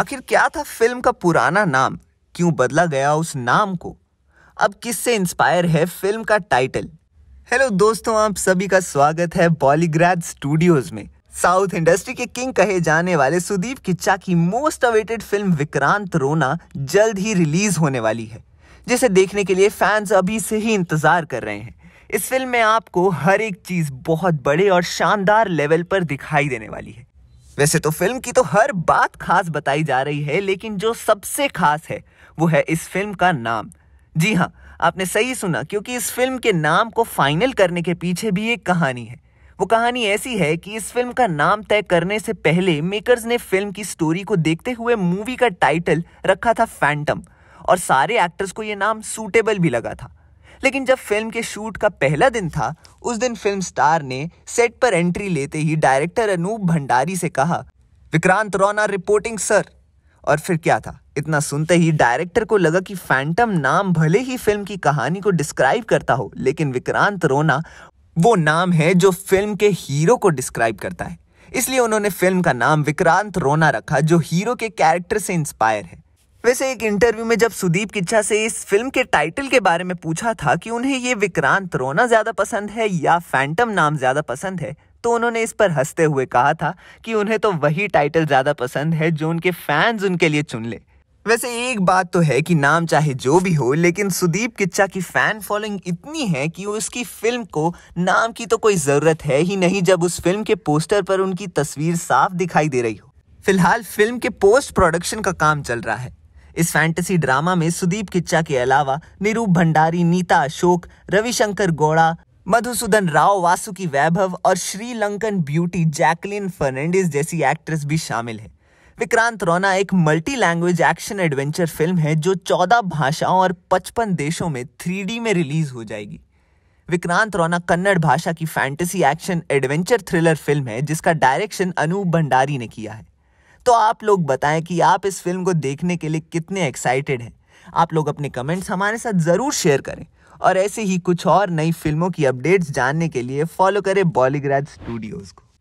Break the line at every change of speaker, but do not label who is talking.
आखिर क्या था फिल्म का पुराना नाम क्यों बदला गया उस नाम को अब किससे इंस्पायर है फिल्म का टाइटल हेलो दोस्तों आप सभी का स्वागत है बॉलीग्राज स्टूडियोज में साउथ इंडस्ट्री के किंग कहे जाने वाले सुदीप किच्चा की मोस्ट अवेटेड फिल्म विक्रांत रोना जल्द ही रिलीज होने वाली है जिसे देखने के लिए फैंस अभी से ही इंतजार कर रहे हैं इस फिल्म में आपको हर एक चीज बहुत बड़े और शानदार लेवल पर दिखाई देने वाली है वैसे तो फिल्म की तो हर बात खास बताई जा रही है लेकिन जो सबसे खास है वो है इस फिल्म का नाम जी हाँ आपने सही सुना क्योंकि इस फिल्म के नाम को फाइनल करने के पीछे भी एक कहानी है वो कहानी ऐसी है कि इस फिल्म का नाम तय करने से पहले मेकर्स ने फिल्म की स्टोरी को देखते हुए मूवी का टाइटल रखा था फैंटम और सारे एक्टर्स को ये नाम सूटेबल भी लगा था लेकिन जब फिल्म के शूट का पहला दिन था उस दिन फिल्म स्टार ने सेट पर एंट्री लेते ही डायरेक्टर अनूप भंडारी से कहा विक्रांत रोना रिपोर्टिंग सर और फिर क्या था इतना सुनते ही डायरेक्टर को लगा कि फैंटम नाम भले ही फिल्म की कहानी को डिस्क्राइब करता हो लेकिन विक्रांत रोना वो नाम है जो फिल्म के हीरो को डिस्क्राइब करता है इसलिए उन्होंने फिल्म का नाम विक्रांत रोना रखा जो हीरो के कैरेक्टर से इंस्पायर है वैसे एक इंटरव्यू में जब सुदीप किच्छा से इस फिल्म के टाइटल के बारे में पूछा था कि उन्हें ये विक्रांत रोना ज़्यादा पसंद है या फैंटम नाम ज़्यादा पसंद है तो उन्होंने इस पर हंसते हुए कहा था कि उन्हें तो वही टाइटल ज़्यादा पसंद है जो उनके फैंस उनके लिए चुन ले वैसे एक बात तो है कि नाम चाहे जो भी हो लेकिन सुदीप किच्चा की फैन फॉलोइंग इतनी है कि उसकी फिल्म को नाम की तो कोई ज़रूरत है ही नहीं जब उस फिल्म के पोस्टर पर उनकी तस्वीर साफ दिखाई दे रही हो फिलहाल फिल्म के पोस्ट प्रोडक्शन का काम चल रहा है इस फैंटेसी ड्रामा में सुदीप किच्चा के अलावा निरूप भंडारी नीता अशोक रविशंकर गौड़ा मधुसूदन राव वासुकी वैभव और श्रीलंकन ब्यूटी जैकलिन फर्नांडिस जैसी एक्ट्रेस भी शामिल है विक्रांत रौना एक multi language action adventure film है जो 14 भाषाओं और 55 देशों में 3D में रिलीज हो जाएगी विक्रांत रौना कन्नड़ भाषा की fantasy action adventure thriller film है जिसका डायरेक्शन अनूप भंडारी ने किया है तो आप लोग बताएं कि आप इस फिल्म को देखने के लिए कितने एक्साइटेड हैं आप लोग अपने कमेंट्स हमारे साथ ज़रूर शेयर करें और ऐसे ही कुछ और नई फिल्मों की अपडेट्स जानने के लिए फॉलो करें बॉलीग्राज स्टूडियोज़ को